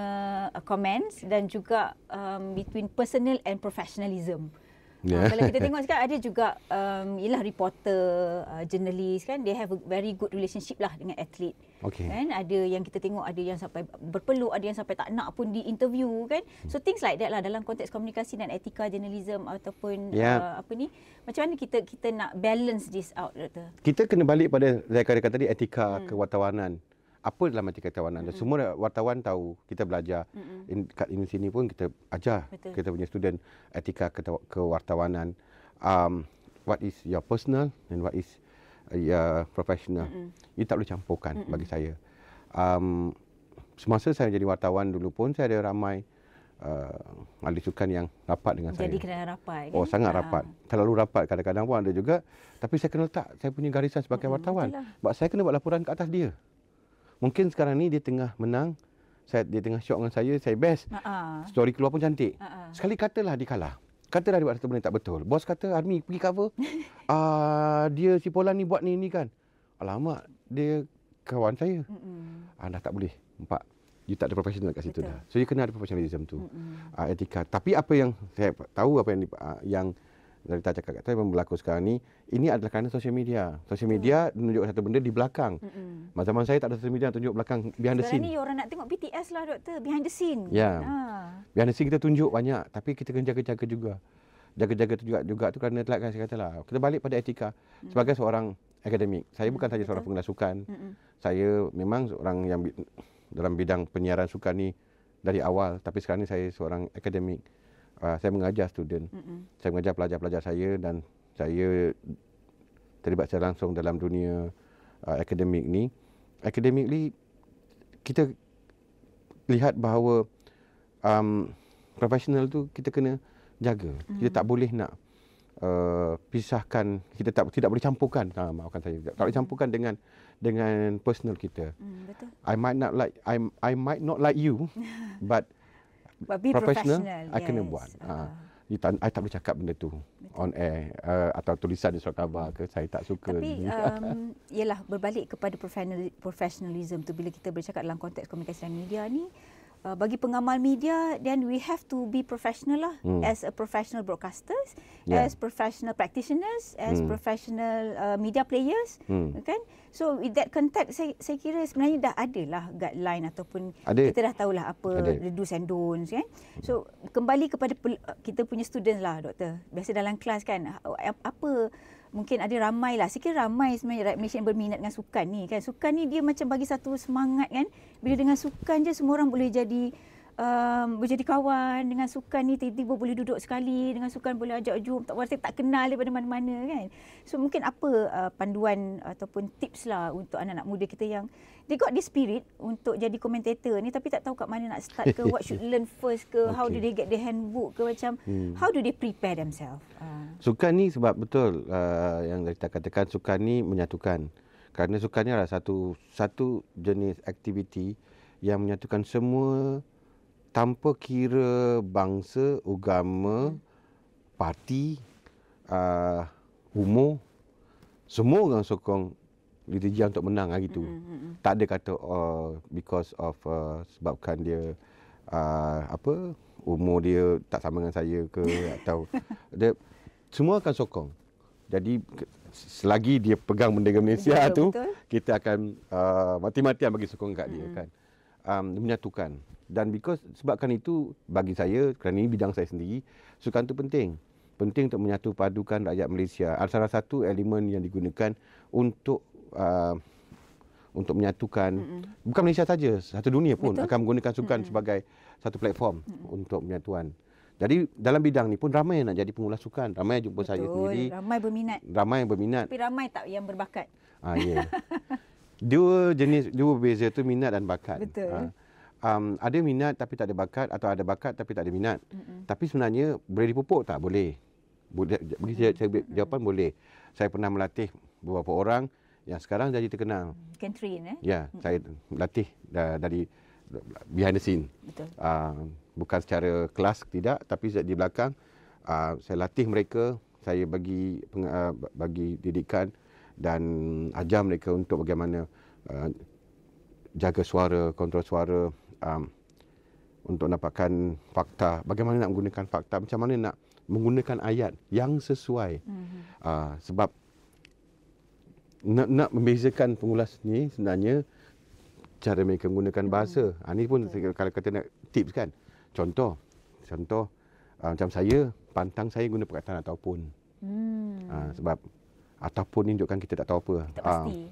uh, comments dan juga um, between personal and professionalism. Uh, yeah. Uh, kalau kita tengok sekarang ada juga um, ialah reporter, uh, journalist kan they have a very good relationship lah dengan atlet. Okay. Kan ada yang kita tengok ada yang sampai berpeluh, ada yang sampai tak nak pun di interview kan. So things like that lah dalam konteks komunikasi dan etika journalism ataupun uh, yeah. uh, apa ni. Macam mana kita kita nak balance this out doktor? Kita kena balik pada saya kata tadi etika hmm. kewartawanan apa dalam hati kawan anda? Mm-hmm. Semua wartawan tahu kita belajar. Mm-hmm. kat ini sini pun kita ajar Betul. kita punya student etika ke, kewartawanan. Um, what is your personal and what is uh, your professional? Mm-hmm. Ini tak boleh campurkan mm-hmm. bagi saya. Um, semasa saya jadi wartawan dulu pun saya ada ramai uh, ahli sukan yang rapat dengan jadi saya. Jadi kena rapat. Oh, kan? Oh sangat ah. rapat. Ha. Terlalu rapat kadang-kadang pun ada juga. Tapi saya kena letak saya punya garisan sebagai mm-hmm. wartawan. Lah. Sebab saya kena buat laporan ke atas dia. Mungkin sekarang ni dia tengah menang. Saya, dia tengah syok dengan saya. Saya best. Uh-uh. Story keluar pun cantik. Uh-uh. Sekali katalah dia kalah. Katalah dia buat satu benda tak betul. Bos kata, Army pergi cover. uh, dia si Polan ni buat ni ni kan. Alamak, dia kawan saya. Uh, dah tak boleh. Empat. You tak ada profesional kat situ betul. dah. So, dia kena ada professionalism tu. Uh, etika. Tapi apa yang saya tahu, apa yang, uh, yang dari tak cakap kat saya berlaku sekarang ni ini adalah kerana sosial media. Sosial media hmm. menunjuk satu benda di belakang. Hmm. Masa zaman saya tak ada sosial media tunjuk belakang behind the scene. Sekarang ni orang nak tengok BTS lah doktor, behind the scene. Ya. Ha. Behind the scene kita tunjuk banyak tapi kita kena jaga-jaga juga. Jaga-jaga tu juga, juga tu kerana telah kan saya lah. Kita balik pada etika hmm. sebagai seorang akademik. Saya bukan saja mm, seorang pengelas sukan. Hmm. Saya memang seorang yang dalam bidang penyiaran sukan ni dari awal tapi sekarang ni saya seorang akademik uh, saya mengajar student. Mm-mm. Saya mengajar pelajar-pelajar saya dan saya terlibat secara langsung dalam dunia uh, akademik ni. Academically kita lihat bahawa um profesional tu kita kena jaga. Mm-hmm. Kita mm. tak boleh nak Uh, pisahkan kita tak tidak boleh campurkan ha, maafkan saya tak boleh mm. campurkan dengan dengan personal kita mm, betul. I might not like I I might not like you but be professional, professional I kena buat. Ah. Uh. Ha. You tak, I tak boleh cakap benda tu Betul. on air uh, atau tulisan di surat khabar ke. Saya tak suka. Tapi, um, yelah, berbalik kepada professionalism tu. Bila kita bercakap dalam konteks komunikasi media ni, uh, bagi pengamal media then we have to be professional lah hmm. as a professional broadcasters yeah. as professional practitioners as hmm. professional uh, media players hmm. kan so with that context saya, saya kira sebenarnya dah ada lah guideline ataupun ada. kita dah tahulah apa ada. the do's and don'ts kan hmm. so kembali kepada uh, kita punya students lah doktor biasa dalam kelas kan uh, apa mungkin ada ramai lah. Sikit ramai sebenarnya rakyat Malaysia yang berminat dengan sukan ni kan. Sukan ni dia macam bagi satu semangat kan. Bila dengan sukan je semua orang boleh jadi um, boleh jadi kawan dengan sukan ni tiba-tiba boleh duduk sekali dengan sukan boleh ajak jump tak warta tak kenal daripada mana-mana kan. So mungkin apa uh, panduan ataupun tips lah untuk anak-anak muda kita yang they got the spirit untuk jadi komentator ni tapi tak tahu kat mana nak start ke what should learn first ke okay. how do they get the handbook ke macam hmm. how do they prepare themselves uh. sukan ni sebab betul uh, yang kita katakan sukan ni menyatukan kerana sukan ni adalah satu satu jenis aktiviti yang menyatukan semua tanpa kira bangsa agama hmm. parti uh, ah, umur semua orang sokong strategi untuk menang hari ah, tu. Mm-hmm. Mm. Tak ada kata oh, because of uh, sebabkan dia uh, apa umur dia tak sama dengan saya ke atau dia semua akan sokong. Jadi selagi dia pegang bendera Malaysia betul, tu betul. kita akan uh, mati-matian bagi sokong kat dia mm-hmm. kan. Um, menyatukan dan because sebabkan itu bagi saya kerana ini bidang saya sendiri sukan itu penting penting untuk menyatu padukan rakyat Malaysia. Salah satu elemen yang digunakan untuk Uh, untuk menyatukan Mm-mm. bukan Malaysia saja satu dunia pun Betul. akan menggunakan sukan Mm-mm. sebagai satu platform Mm-mm. untuk penyatuan. Jadi dalam bidang ni pun ramai yang nak jadi pengulas sukan, ramai yang jumpa Betul. saya sendiri. Ramai berminat. Ramai yang berminat. Tapi ramai tak yang berbakat. Ah ya. Yeah. dua jenis dua beza tu minat dan bakat. Betul. Ha. Um, ada minat tapi tak ada bakat atau ada bakat tapi tak ada minat. Mm-mm. Tapi sebenarnya boleh dipupuk tak? Boleh. Boleh saya jawapan Mm-mm. boleh. Saya pernah melatih beberapa orang yang sekarang jadi terkenal. Can train eh? Ya, hmm. saya latih dari behind the scene. Betul. Uh, bukan secara kelas tidak tapi di belakang uh, saya latih mereka, saya bagi ah, bagi didikan dan ajar mereka untuk bagaimana uh, jaga suara, kontrol suara um, untuk dapatkan fakta, bagaimana nak menggunakan fakta, macam mana nak menggunakan ayat yang sesuai. Mm-hmm. Uh, sebab nak, nak membezakan pengulas ni sebenarnya cara mereka menggunakan hmm. bahasa. Hmm. Ha, ini pun Betul. kalau kata nak tips kan. Contoh, contoh uh, macam saya, pantang saya guna perkataan ataupun. Hmm. Uh, sebab ataupun ni menunjukkan kita tak tahu apa. Tak pasti. Uh,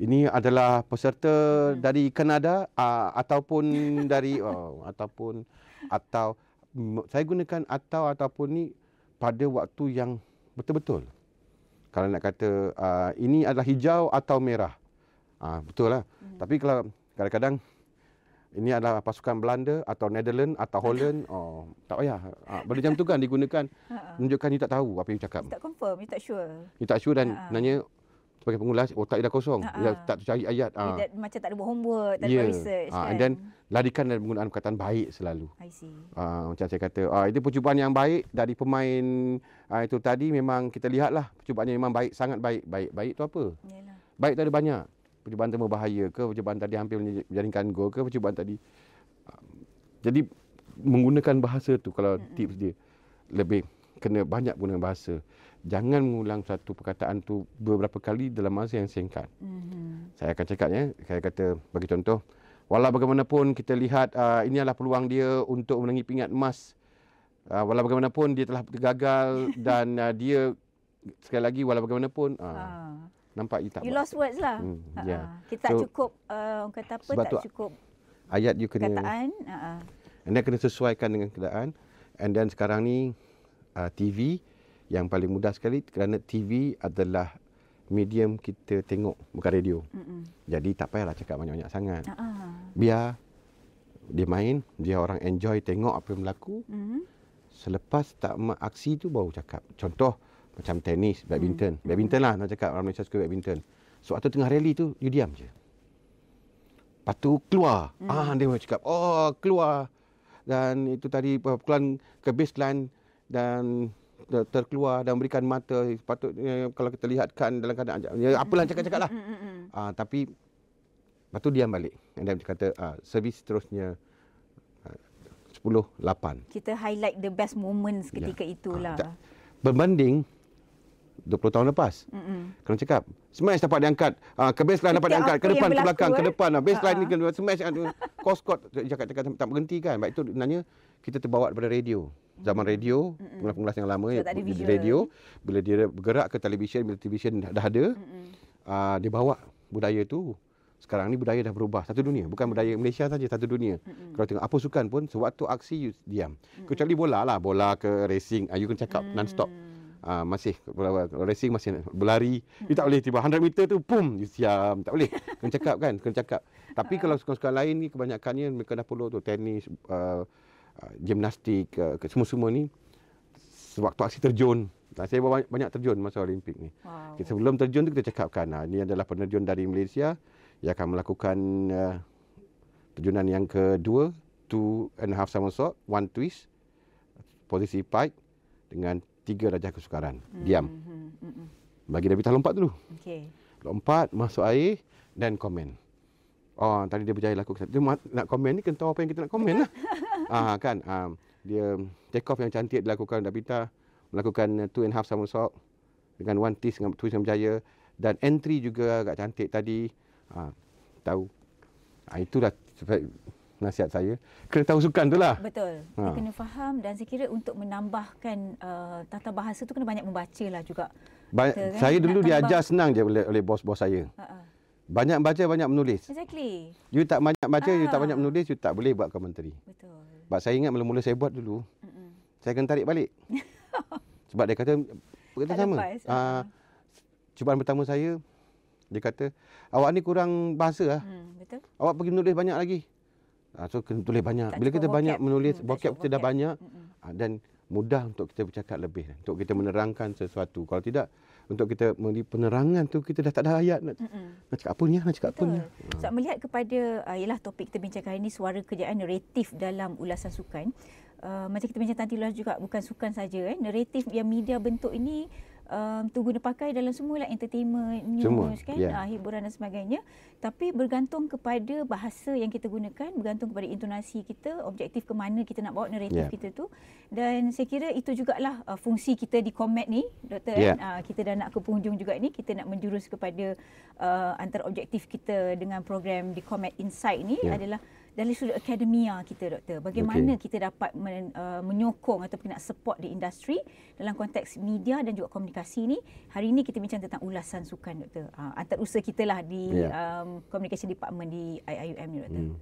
ini adalah peserta hmm. dari Kanada uh, ataupun dari oh, ataupun atau saya gunakan atau ataupun ni pada waktu yang betul-betul kalau nak kata uh, ini adalah hijau atau merah. Uh, betul lah. Mm-hmm. Tapi kalau kadang-kadang ini adalah pasukan Belanda atau Netherlands atau Holland. Oh, tak payah. Ha, benda macam tu kan digunakan. Ha, ha. Menunjukkan you tak tahu apa yang you cakap. You tak confirm, you tak sure. You tak sure dan uh-huh. Ha, nanya sebagai pengulas otak dia dah kosong uh-huh. dia tak cari ayat uh. Ah. that, macam tak ada buat homework tak ada ya. research uh, kan and then larikan dari penggunaan perkataan baik selalu uh, macam saya kata uh, itu percubaan yang baik dari pemain uh, itu tadi memang kita lihatlah percubaannya memang baik sangat baik baik baik itu apa Yalah. baik tu ada banyak percubaan terma bahaya ke percubaan tadi hampir menjaringkan gol ke percubaan tadi uh, jadi menggunakan bahasa tu kalau mm-hmm. tips dia lebih kena banyak guna bahasa. Jangan mengulang satu perkataan tu beberapa kali dalam masa yang singkat. Mm-hmm. Saya akan cakap ya. Saya kata bagi contoh. Walau bagaimanapun kita lihat uh, ini adalah peluang dia untuk menangi pingat emas. Uh, walau bagaimanapun dia telah gagal dan uh, dia sekali lagi walau bagaimanapun. Uh, uh. Nampak you tak You lost words lah. Hmm, yeah. Ya. Kita so, cukup uh, orang kata apa tak cukup. Ayat you kena. Kataan. Uh-uh. And then kena sesuaikan dengan keadaan. And then sekarang ni uh, TV yang paling mudah sekali kerana TV adalah medium kita tengok bukan radio. Mm-mm. Jadi tak payahlah cakap banyak-banyak sangat. Uh-huh. Biar dia main, dia orang enjoy tengok apa yang berlaku. Mm-hmm. Selepas tak aksi tu baru cakap. Contoh macam tenis, badminton. Mm-hmm. Badminton lah nak cakap orang Malaysia suka badminton. So waktu tengah rally tu, you diam je. Patu keluar. Mm-hmm. Ah, dia baru cakap, oh keluar. Dan itu tadi pukulan kebis kelan, ke base dan terkeluar dan berikan mata patutnya kalau kita lihatkan dalam keadaan ya, apalah cakap cakap lah uh, tapi lepas tu diam balik dan dia kata uh, ah, servis seterusnya ah, uh, 10-8 kita highlight the best moments ya. ketika ya. itulah uh, berbanding 20 tahun lepas. Mm-mm. Kena cakap, smash dapat diangkat, uh, ke baseline Ketika dapat diangkat, ke depan, ke belakang, ke eh? depan. baseline uh-uh. ni kena smash, uh, cost cut, cakap-cakap tak berhenti kan. Sebab itu nanya, kita terbawa daripada radio. Zaman hmm. radio, hmm, hmm. pengulas-pengulas yang lama ya, radio, bila dia bergerak ke televisyen, bila televisyen dah ada, uh, dia bawa budaya tu. Sekarang ni budaya dah berubah satu dunia, bukan budaya Malaysia saja satu dunia. Mm-mm. Kalau tengok apa sukan pun sewaktu aksi you diam. Mm-mm. Kecuali bola lah, bola ke racing, uh, you kena cakap mm. non-stop. Uh, masih racing masih berlari. Mm-mm. You tak boleh tiba 100 meter tu pum, you siam, tak boleh. Kena cakap kan, kena cakap. Tapi ha. kalau sukan-sukan lain ni kebanyakannya mereka dah perlu tu tenis uh, Ah, gimnastik uh, semua-semua ni sewaktu aksi terjun dan ah, saya banyak, banyak terjun masa Olimpik ni. Wow. Sebelum terjun tu kita cakapkan Nah, ini adalah penerjun dari Malaysia yang akan melakukan uh, terjunan yang kedua two and a half somersault, one twist posisi pike dengan tiga darjah kesukaran. hmm Diam. hmm, hmm, hmm. Bagi David lompat dulu. Okey. Lompat masuk air dan komen. Oh, tadi dia berjaya lakukan. Dia nak komen ni kena tahu apa yang kita nak komen lah. Ah uh, kan uh, dia take off yang cantik dilakukan Dapita melakukan uh, two and half somersault dengan one twist dengan twist yang berjaya dan entry juga agak cantik tadi. Ah tahu. Ah uh, itulah nasihat saya kena tahu sukan tu lah betul ha. kena faham dan saya kira untuk menambahkan uh, tata bahasa tu kena banyak membaca lah juga banyak, kata, saya dulu Nak diajar senang je oleh, oleh bos-bos saya Ha-ha. banyak baca banyak menulis exactly you tak banyak baca Ha-ha. you tak ah. banyak menulis you tak boleh buat komentari betul sebab saya ingat mula-mula saya buat dulu. Mm-mm. Saya akan tarik balik. Sebab dia kata kata sama. Ah, ah cubaan pertama saya dia kata awak ni kurang bahasa ah. Hmm, betul. Awak pergi menulis banyak lagi. Ah so kena tulis banyak. Tak Bila kita banyak vocab. menulis hmm, vocab kita dah banyak uh, dan mudah untuk kita bercakap lebih lah, untuk kita menerangkan sesuatu. Kalau tidak untuk kita memberi penerangan tu kita dah tak ada ayat nak, nak cakap apa ni lah, nak cakap Betul. apa ni Ustaz ha. so, melihat kepada uh, ialah topik kita bincang hari ini suara kejayaan naratif dalam ulasan sukan uh, macam kita bincang tadi lah juga bukan sukan saja eh. naratif yang media bentuk ini um, tu guna pakai dalam semualah entertainment news Semua. kan yeah. Ya. uh, hiburan dan sebagainya tapi bergantung kepada bahasa yang kita gunakan bergantung kepada intonasi kita objektif ke mana kita nak bawa naratif yeah. kita tu dan saya kira itu jugalah uh, fungsi kita di komet ni doktor yeah. kan? uh, kita dah nak ke penghujung juga ni kita nak menjurus kepada uh, antara objektif kita dengan program di komet insight ni yeah. adalah dari sudut akademia kita doktor bagaimana okay. kita dapat men, uh, menyokong ataupun nak support di industri dalam konteks media dan juga komunikasi ini hari ini kita bincang tentang ulasan sukan doktor uh, antarusaha kita lah di yeah. um, communication department di IIUM doktor hmm.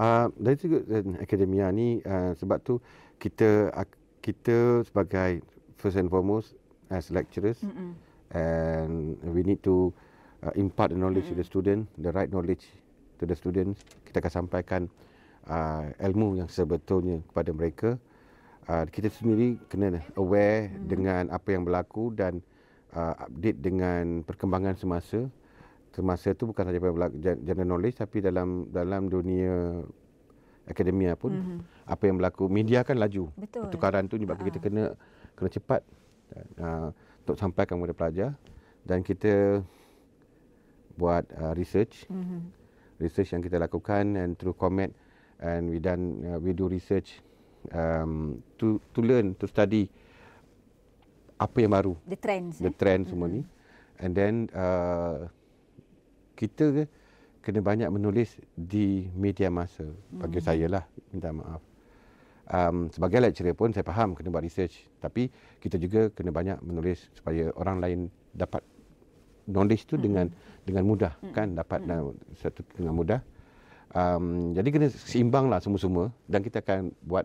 uh, dari sudut akademia ni uh, sebab tu kita uh, kita sebagai first and foremost as lecturers Mm-mm. and we need to uh, impart the knowledge Mm-mm. to the student the right knowledge to the Kita akan sampaikan uh, ilmu yang sebetulnya kepada mereka. Uh, kita sendiri kena aware hmm. dengan apa yang berlaku dan uh, update dengan perkembangan semasa. Semasa itu bukan sahaja general knowledge tapi dalam dalam dunia akademia pun hmm. apa yang berlaku. Media kan laju. Pertukaran tu menyebabkan kita ah. kena kena cepat uh, untuk sampaikan kepada pelajar dan kita buat uh, research mm-hmm research yang kita lakukan and through comment and we done uh, we do research um, to to learn to study apa yang baru the trends the eh? trend mm-hmm. semua ni and then uh, kita kena banyak menulis di media masa bagi mm-hmm. saya lah minta maaf um, sebagai lecturer pun saya faham kena buat research tapi kita juga kena banyak menulis supaya orang lain dapat knowledge tu hmm. dengan dengan mudah hmm. kan dapat hmm. satu dengan mudah. Um, jadi kena seimbang lah semua-semua dan kita akan buat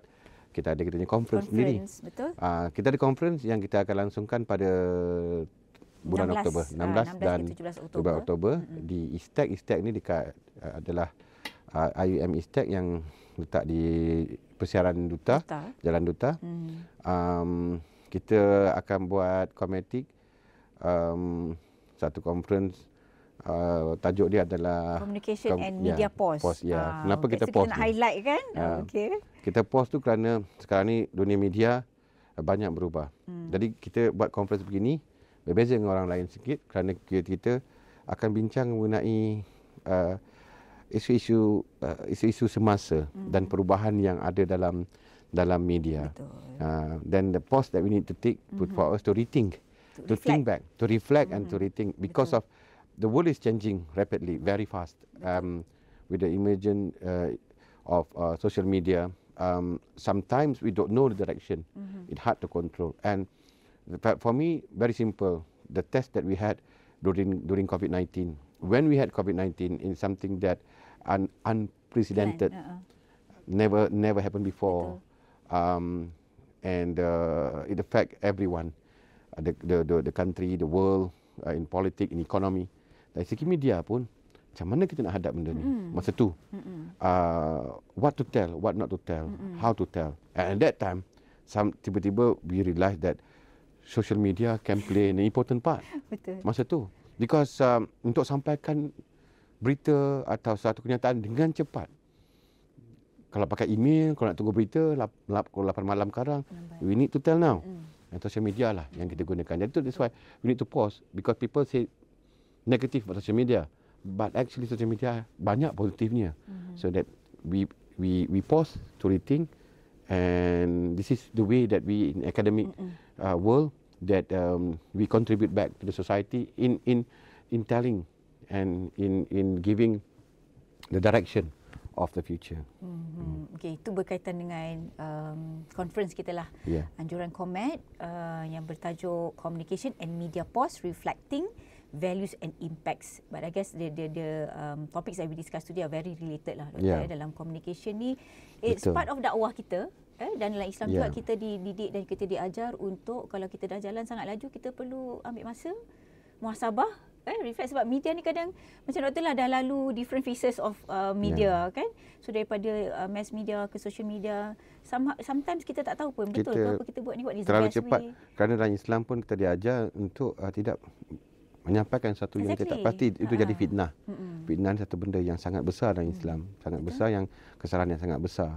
kita ada kita punya conference, conference sendiri. Betul. Uh, kita ada conference yang kita akan langsungkan pada bulan 16, Oktober 16, uh, 16 dan 17 Oktober, Oktober mm-hmm. di Istek Istek ini dekat uh, adalah uh, ah, IUM Istek yang letak di persiaran Duta, Duta. Jalan Duta. Mm. Um, kita akan buat komedi um, satu conference uh, tajuk dia adalah communication com- and ya, media yeah, post. post yeah. Ah, Kenapa kita post? Kita nak ni? highlight kan? Uh, okay. Kita post tu kerana sekarang ni dunia media eh, banyak berubah. Hmm. Jadi kita buat conference begini berbeza dengan orang lain sikit kerana kita akan bincang mengenai uh, isu-isu uh, isu-isu semasa hmm. dan perubahan yang ada dalam dalam media. Betul. Uh, then the post that we need to take put mm-hmm. for us to rethink to, to think back, to reflect, mm and to mm-hmm. rethink because Betul. of the world is changing rapidly, very fast, um, with the emergence uh, of uh, social media. Um, sometimes we don't know the direction; mm-hmm. it's hard to control. And the, for me, very simple: the test that we had during during COVID nineteen. When we had COVID nineteen, in something that un- unprecedented, uh-uh. never never happened before. Um, and uh, it affect everyone uh, the, the the the country, the world uh, in politics, in economy. Dari segi media pun, macam mana kita nak hadap benda ni mm-hmm. masa tu? Mm-hmm. Uh, what to tell, what not to tell, mm-hmm. how to tell. And at that time, some tiba-tiba we realise that social media can play an important part Betul. masa tu. Because um, untuk sampaikan berita atau satu kenyataan dengan cepat. Kalau pakai email, kalau nak tunggu berita, lap lap, kalau 8 malam sekarang, we need to tell now. Mm. And social media lah yang kita gunakan. Jadi that's why we need to pause because people say negative about social media, but actually social media banyak positifnya. Mm-hmm. So that we we we pause to rethink, and this is the way that we in academic uh, world that um, we contribute back to the society in in in telling and in in giving the direction of the future. Mm-hmm. Okay, itu berkaitan dengan um, conference kita lah, yeah. anjuran Comet uh, yang bertajuk Communication and Media Post Reflecting Values and Impacts. But I guess the the the um, topics that we discuss today are very related lah. Yeah. Okay, dalam communication ni, it's Betul. part of dakwah kita. Eh, dan dalam Islam yeah. juga kita dididik dan kita diajar untuk kalau kita dah jalan sangat laju kita perlu ambil masa muhasabah kan eh, reflect sebab media ni kadang macam doktor lah dah lalu different phases of uh, media yeah. kan so daripada uh, mass media ke social media some, sometimes kita tak tahu pun kita betul apa kita buat ni what terlalu cepat way. kerana dalam Islam pun kita diajar untuk uh, tidak menyampaikan satu exactly. yang kita tak pasti itu uh-huh. jadi ah, ah. fitnah mm-hmm. fitnah satu benda yang sangat besar dalam Islam mm-hmm. sangat besar yang kesalahan yang sangat besar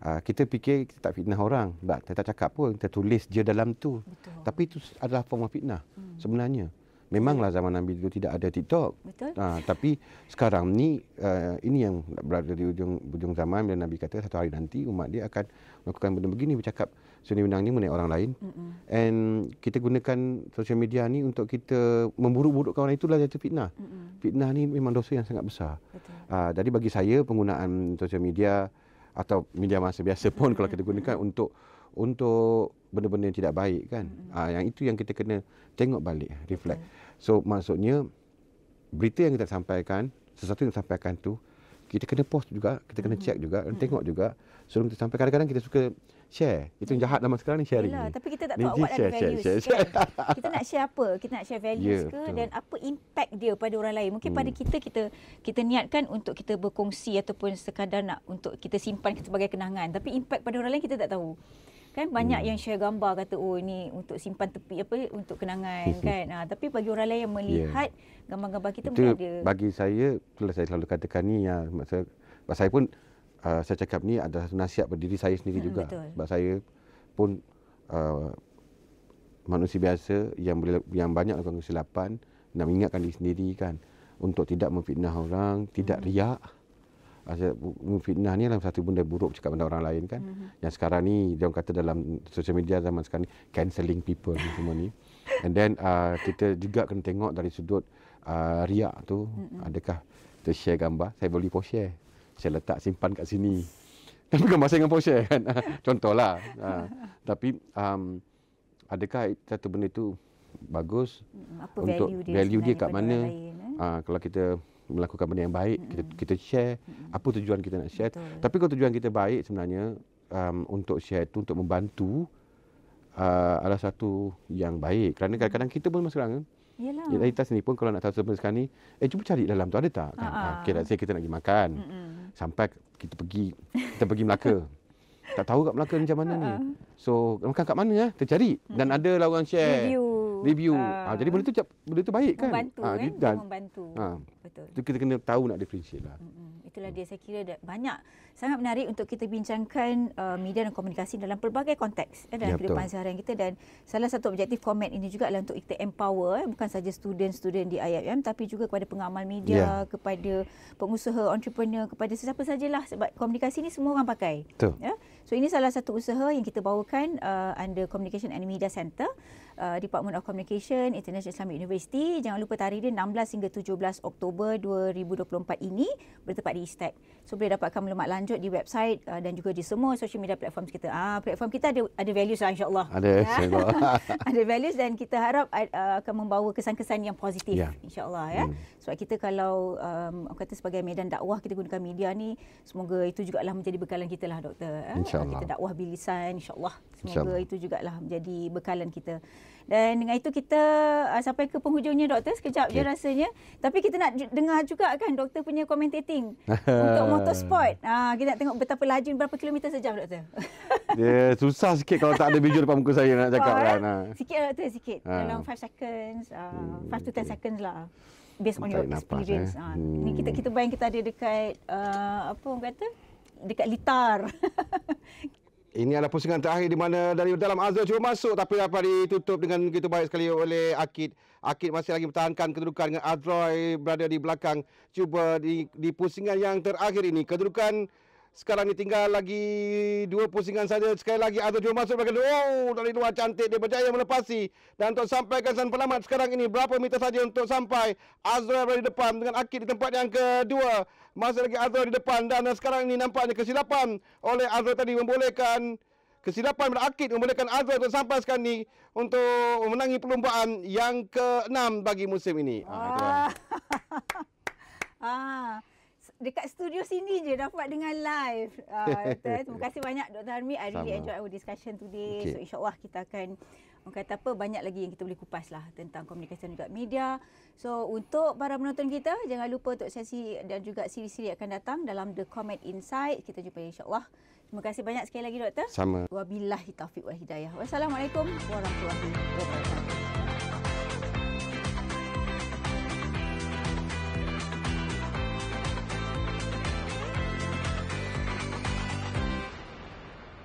uh, kita fikir kita tak fitnah orang tak kita tak cakap pun kita tulis je dalam tu betul. tapi itu adalah pemahaman fitnah mm. sebenarnya Memanglah zaman Nabi dulu tidak ada TikTok. Betul. Ha, tapi sekarang ni uh, ini yang berada di ujung ujung zaman bila Nabi kata satu hari nanti umat dia akan melakukan benda begini bercakap seni benang ni mengenai orang lain. Mm-mm. And kita gunakan social media ni untuk kita memburuk-burukkan orang itulah jatuh fitnah. Mm-mm. Fitnah ni memang dosa yang sangat besar. Betul. Ah, jadi bagi saya penggunaan social media atau media masa biasa pun kalau kita gunakan untuk untuk benda-benda yang tidak baik kan. Mm-hmm. Ha, yang itu yang kita kena tengok balik, reflect. Mm-hmm. So maksudnya berita yang kita sampaikan, sesuatu yang kita sampaikan tu kita kena post juga, kita kena mm-hmm. check juga dan tengok juga sebelum kita sampai kadang-kadang kita suka share. Itu yang jahat zaman sekarang ni sharing. Yalah, tapi kita tak tahu Ninja apa share, ada values. Share, share, Kita nak share apa? Kita nak share values yeah, ke betul. dan apa impact dia pada orang lain? Mungkin hmm. pada kita kita kita niatkan untuk kita berkongsi ataupun sekadar nak untuk kita simpan sebagai kenangan, tapi impact pada orang lain kita tak tahu kan banyak hmm. yang share gambar kata oh ini untuk simpan tepi apa untuk kenangan hmm, hmm. kan ha, tapi bagi orang lain yang ya. melihat yeah. gambar-gambar kita itu mungkin ada bagi saya itulah saya selalu katakan ni ya saya saya pun uh, saya cakap ni ada nasihat berdiri saya sendiri hmm, juga betul. sebab saya pun uh, manusia biasa yang boleh, yang banyak lakukan kesilapan nak mengingatkan diri sendiri kan untuk tidak memfitnah orang tidak hmm. riak asyik memfitnah ni adalah satu benda buruk cakap benda orang lain kan. Mm-hmm. Yang sekarang ni dia orang kata dalam social media zaman sekarang ni cancelling people ni semua ni. And then uh, kita juga kena tengok dari sudut uh, riak tu mm-hmm. adakah kita share gambar saya boleh post share. Saya letak simpan kat sini. Tapi gambar saya dengan post share kan. Contohlah. Uh, tapi um, adakah satu benda itu bagus hmm, Apa untuk value dia, dia kat mana? Lain, eh? uh, kalau kita melakukan benda yang baik hmm kita kita share hmm apa tujuan kita nak share Betul. tapi kalau tujuan kita baik sebenarnya um, untuk share itu untuk membantu uh, adalah satu yang baik kerana mm. kadang-kadang kita pun masuk kan Yelah. Kita sendiri pun kalau nak tahu sebenarnya sekarang ni, eh cuba cari dalam tu ada tak? Kan? Ha, ah, okay, let's kita nak pergi makan. Mm-mm. Sampai kita pergi, kita pergi Melaka. tak tahu kat Melaka macam mana Ha-ha. ni. So, makan kat mana ya? Kita cari. mm Dan ada lah orang share. Review review. Uh, ah, ah. jadi benda tu benda tu baik kan? Membantu ha, kan? Dan, membantu. Ha, Betul. kita kena tahu nak differentiate lah. Itulah dia saya kira banyak sangat menarik untuk kita bincangkan uh, media dan komunikasi dalam pelbagai konteks eh, dalam ya, kehidupan seharian kita dan salah satu objektif komen ini juga adalah untuk kita empower eh, bukan saja student-student di IIM tapi juga kepada pengamal media, ya. kepada pengusaha, entrepreneur, kepada sesiapa sajalah sebab komunikasi ini semua orang pakai. Betul. Ya? So ini salah satu usaha yang kita bawakan uh, under Communication and Media Center uh, Department of Communication International Islamic University. Jangan lupa tarikh dia 16 hingga 17 Oktober 2024 ini bertepat di Istek. So boleh dapatkan maklumat lanjut di website uh, dan juga di semua social media platform kita. Ah uh, platform kita ada ada values lah insya-Allah. Ada ya. ada values dan kita harap uh, akan membawa kesan-kesan yang positif yeah. insya-Allah ya. Hmm. Sebab kita kalau um, aku kata sebagai medan dakwah kita gunakan media ni semoga itu juga lah menjadi bekalan kita lah doktor. Ya. Insya-Allah. Kita dakwah bilisan insya-Allah. Semoga insya Allah. itu jugalah menjadi bekalan kita. Dan dengan itu kita uh, sampai ke penghujungnya doktor sekejap okay. je rasanya. Tapi kita nak dengar juga kan doktor punya commentating untuk motorsport. Uh, kita nak tengok betapa laju berapa kilometer sejam doktor. Yeah, susah sikit kalau tak ada biju depan muka saya nak cakap kan. Ha. Sikit doktor sikit. Dalam ha. 5 seconds, 5 uh, hmm, to 10 seconds lah. Based on your experience. Nafas, eh. ha. Ini hmm. kita, kita bayang kita ada dekat, uh, apa orang kata, dekat litar. Ini adalah pusingan terakhir di mana dari dalam Azul cuba masuk tapi dapat ditutup dengan begitu baik sekali oleh Akid. Akid masih lagi bertahankan kedudukan dengan Adroy berada di belakang. Cuba di, di pusingan yang terakhir ini. Kedudukan sekarang ni tinggal lagi dua pusingan saja. Sekali lagi Azul cuba masuk bagi Oh, dari luar cantik dia berjaya melepasi. Dan untuk sampai ke San Pelamat sekarang ini berapa meter saja untuk sampai. Azroy berada di depan dengan Akid di tempat yang kedua. Masih lagi Azhar di depan dan sekarang ini nampaknya kesilapan oleh Azhar tadi membolehkan kesilapan berakit membolehkan Azhar untuk sampai sekarang ini untuk memenangi perlombaan yang ke-6 bagi musim ini. Ah, ah. Lah. ah. Dekat studio sini je dapat dengan live. Uh, Terima kasih banyak Dr. Harmi. I really Sama. enjoy our discussion today. Okay. So insyaAllah kita akan orang kata apa banyak lagi yang kita boleh kupas lah tentang komunikasi dan juga media. So untuk para penonton kita jangan lupa untuk sesi dan juga siri-siri akan datang dalam The Comment Insight. Kita jumpa insya-Allah. Terima kasih banyak sekali lagi doktor. Sama. Wabillahi taufiq wal hidayah. Wassalamualaikum warahmatullahi wabarakatuh.